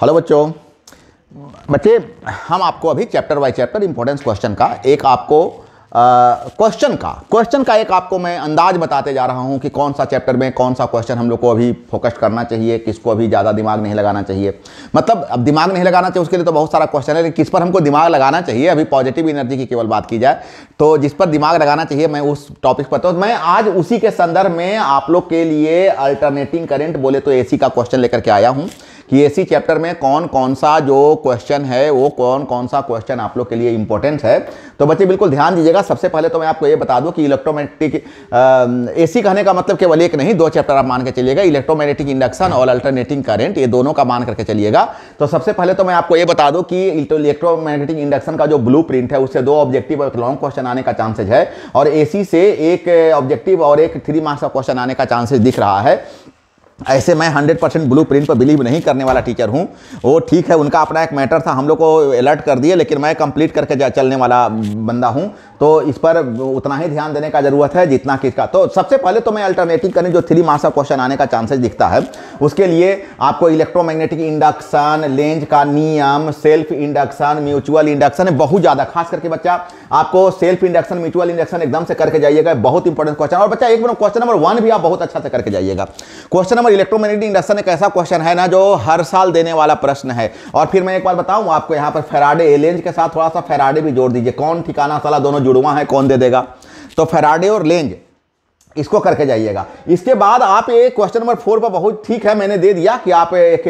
hello बच्चों बच्चे हम आपको अभी chapter by chapter importance question का एक आपको क्वेश्चन का क्वेश्चन का एक आपको मैं अंदाज बताते जा रहा हूँ कि कौन सा चैप्टर में कौन सा क्वेश्चन हम लोग को अभी फोकस करना चाहिए किसको अभी ज़्यादा दिमाग नहीं लगाना चाहिए मतलब अब दिमाग नहीं लगाना चाहिए उसके लिए तो बहुत सारा क्वेश्चन है लेकिन किस पर हमको दिमाग लगाना चाहिए अभी पॉजिटिव एनर्जी की केवल बात की जाए तो जिस पर दिमाग लगाना चाहिए मैं उस टॉपिक पर तो मैं आज उसी के संदर्भ में आप लोग के लिए अल्टरनेटिंग करेंट बोले तो ए का क्वेश्चन लेकर के आया हूँ कि एसी चैप्टर में कौन कौन सा जो क्वेश्चन है वो कौन कौन सा क्वेश्चन आप लोग के लिए इंपॉर्टेंट है तो बच्चे बिल्कुल ध्यान दीजिएगा सबसे पहले तो मैं आपको ये बता दूँ कि इलेक्ट्रोमैग्नेटिक एसी कहने का मतलब केवल एक नहीं दो चैप्टर आप मान के चलिएगा इलेक्ट्रोमैग्नेटिक इंडक्शन और अल्टरनेटिंग करेंट ये दोनों का मान करके चलिएगा तो सबसे पहले तो मैं आपको ये बता दूँ कि इलेक्ट्रोमैग्नेटिक इंडक्शन का जो ब्लू है उससे दो ऑब्जेक्टिव और लॉन्ग क्वेश्चन आने का चांसेज है और ए से एक ऑब्जेक्टिव और एक थ्री मार्क्स का क्वेश्चन आने का चांसेज दिख रहा है ऐसे मैं 100 परसेंट ब्लू प्रिंट पर बिलीव नहीं करने वाला टीचर हूँ वो ठीक है उनका अपना एक मैटर था हम लोग को अलर्ट कर दिए लेकिन मैं कंप्लीट करके चलने वाला बंदा हूँ तो इस पर उतना ही ध्यान देने का ज़रूरत है जितना कि इसका तो सबसे पहले तो मैं अल्टरनेटिव करें जो थ्री मार्क्स का क्वेश्चन आने का चांसेस दिखता है उसके लिए आपको इलेक्ट्रोमैग्नेटिक इंडक्शन लेंज का नियम सेल्फ इंडक्शन म्यूचुअल इंडक्शन बहुत ज़्यादा खास करके बच्चा आपको सेल्फ इंडक्शन म्यूचुअल इंडक्शन एकदम से करके जाइएगा बहुत इंपॉर्टेंट क्वेश्चन और बच्चा एक मिनट क्वेश्चन नंबर वन भी आप बहुत अच्छा से करके जाइएगा क्वेश्चन नंबर और इलेक्ट्रोमैग्नेटिक इंडक्शन एक ऐसा क्वेश्चन है ना जो हर साल देने वाला प्रश्न है और फिर मैं एक बार बताऊं आपको यहां पर फेराडे एलेंज के साथ थोड़ा सा फेराडे भी जोड़ दीजिए कौन ठिकाना साला दोनों जुड़वा है कौन दे देगा तो फेराडे और लेंज इसको करके जाइएगा इसके बाद आप ये क्वेश्चन नंबर फोर पर बहुत ठीक है मैंने दे दिया कि आप एक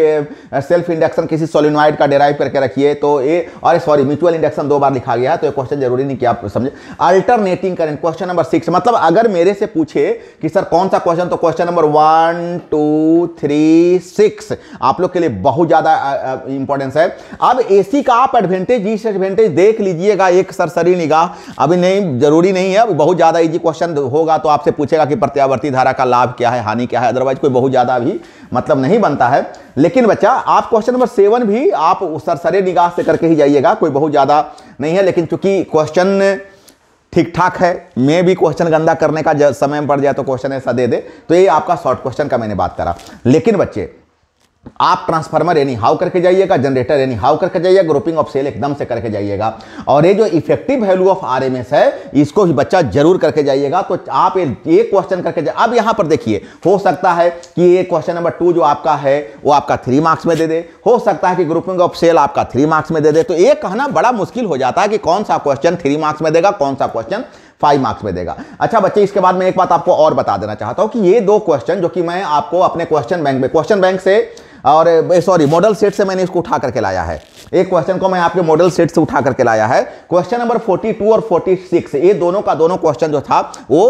सेल्फ इंडक्शन किसी सोलिनोइड का डेराइव करके रखिए तो ये और सॉरी म्यूचुअल इंडक्शन दो बार लिखा गया है तो ये क्वेश्चन जरूरी नहीं कि आप समझे alternating current question number six मतलब अगर मेरे से पूछे कि सर कौन सा क्वेश्चन तो question number one two three six आप लोग के लिए बहुत ज़्यादा इंपॉर्टेंस है अब एसी का आप एडवेंटेज डिसएडवेंटेज देख लीजिएगा एक सरसरी निगाह अभी नहीं जरूरी नहीं है बहुत ज़्यादा इजी क्वेश्चन होगा तो आपसे पूछे पूछेगा कि प्रत्यावर्ती धारा का लाभ क्या है हानि क्या है अदरवाइज कोई बहुत ज़्यादा भी मतलब नहीं बनता है लेकिन बच्चा आप क्वेश्चन नंबर सेवन भी आप सरसरे निगाह से करके ही जाइएगा कोई बहुत ज़्यादा नहीं है लेकिन चूंकि क्वेश्चन ठीक ठाक है मैं भी क्वेश्चन गंदा करने का समय पड़ जाए तो क्वेश्चन ऐसा दे दे तो ये आपका शॉर्ट क्वेश्चन का मैंने बात करा लेकिन बच्चे आप ट्रांसफार्मर यानी हाउ करके जाइएगा जनरेटर यानी हाउ करके जाइएगा ग्रुपिंग ऑफ सेल एकदम से करके जाइएगा और ये जो इफेक्टिव वैल्यू ऑफ आरएमएस है इसको भी बच्चा जरूर करके जाइएगा तो आप ये क्वेश्चन करके जाए अब यहाँ पर देखिए हो सकता है कि ये क्वेश्चन नंबर टू जो आपका है वो आपका थ्री मार्क्स में दे दे हो सकता है कि ग्रुपिंग ऑफ सेल आपका थ्री मार्क्स में दे दे तो ये कहना बड़ा मुश्किल हो जाता है कि कौन सा क्वेश्चन थ्री मार्क्स में देगा कौन सा क्वेश्चन फाइव मार्क्स में देगा अच्छा बच्चे इसके बाद में एक बात आपको और बता देना चाहता हूँ कि ये दो क्वेश्चन जो कि मैं आपको अपने क्वेश्चन बैंक में क्वेश्चन बैंक से और सॉरी मॉडल सेट से मैंने इसको उठा करके लाया है एक क्वेश्चन को मैं आपके मॉडल सेट से उठा करके लाया है क्वेश्चन नंबर 42 और 46 ये दोनों का दोनों क्वेश्चन जो था वो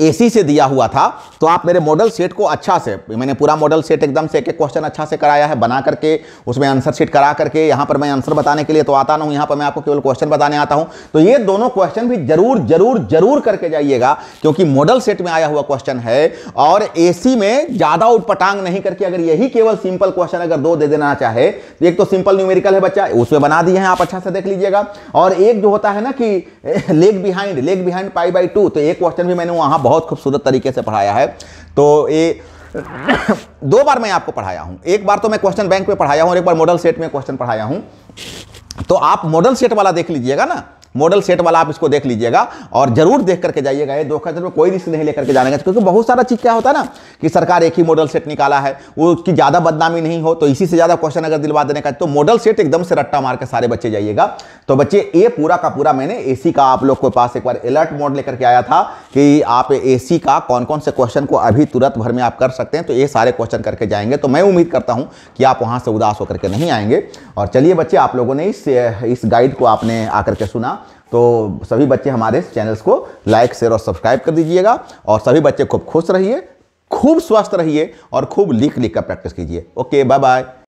एसी से दिया हुआ था तो आप मेरे मॉडल सेट को अच्छा से मैंने पूरा मॉडल सेट एकदम से एक एक क्वेश्चन अच्छा से कराया है बना करके उसमें आंसर सीट करा करके यहाँ पर मैं आंसर बताने के लिए तो आता ना हूँ यहाँ पर मैं आपको केवल क्वेश्चन बताने आता हूँ तो ये दोनों क्वेश्चन भी जरूर जरूर जरूर करके जाइएगा क्योंकि मॉडल सेट में आया हुआ क्वेश्चन है और ए में ज़्यादा उटपटांग नहीं करके अगर यही केवल सिंपल क्वेश्चन अगर दो दे देना चाहे तो एक तो सिंपल न्यूमेरिकल है बच्चा उसमें बना दिए हैं आप अच्छा से देख लीजिएगा और एक जो होता है ना कि leg behind leg behind pi by two तो एक क्वेश्चन भी मैंने वहाँ बहुत खूबसूरत तरीके से पढ़ाया है तो ये दो बार मैं आपको पढ़ाया हूँ एक बार तो मैं क्वेश्चन बैंक में पढ़ाया हूँ और एक बार मॉडल सेट में क्वेश्चन पढ़ाया हूँ तो आप मॉडल सेट वाला देख लीजिएगा ना मॉडल सेट वाला आप इसको देख लीजिएगा और जरूर देख करके जाइएगा ये धोखा में कोई रिस्क नहीं लेकर के जाने का क्योंकि बहुत सारा चीज़ क्या होता है ना कि सरकार एक ही मॉडल सेट निकाला है वो उसकी ज़्यादा बदनामी नहीं हो तो इसी से ज़्यादा क्वेश्चन अगर दिलवा देने का तो मॉडल सेट एकदम से रट्टा मार के सारे बच्चे जाइएगा तो बच्चे ये पूरा का पूरा मैंने ए का आप लोग के पास एक बार अलर्ट मोड लेकर के आया था कि आप ए का कौन कौन से क्वेश्चन को अभी तुरंत भर में आप कर सकते हैं तो ये सारे क्वेश्चन करके जाएंगे तो मैं उम्मीद करता हूँ कि आप वहाँ से उदास होकर के नहीं आएंगे और चलिए बच्चे आप लोगों ने इस इस गाइड को आपने आकर के सुना तो सभी बच्चे हमारे चैनल्स को लाइक शेयर और सब्सक्राइब कर दीजिएगा और सभी बच्चे खूब खुश रहिए खूब स्वस्थ रहिए और खूब लिख लिख कर प्रैक्टिस कीजिए ओके बाय बाय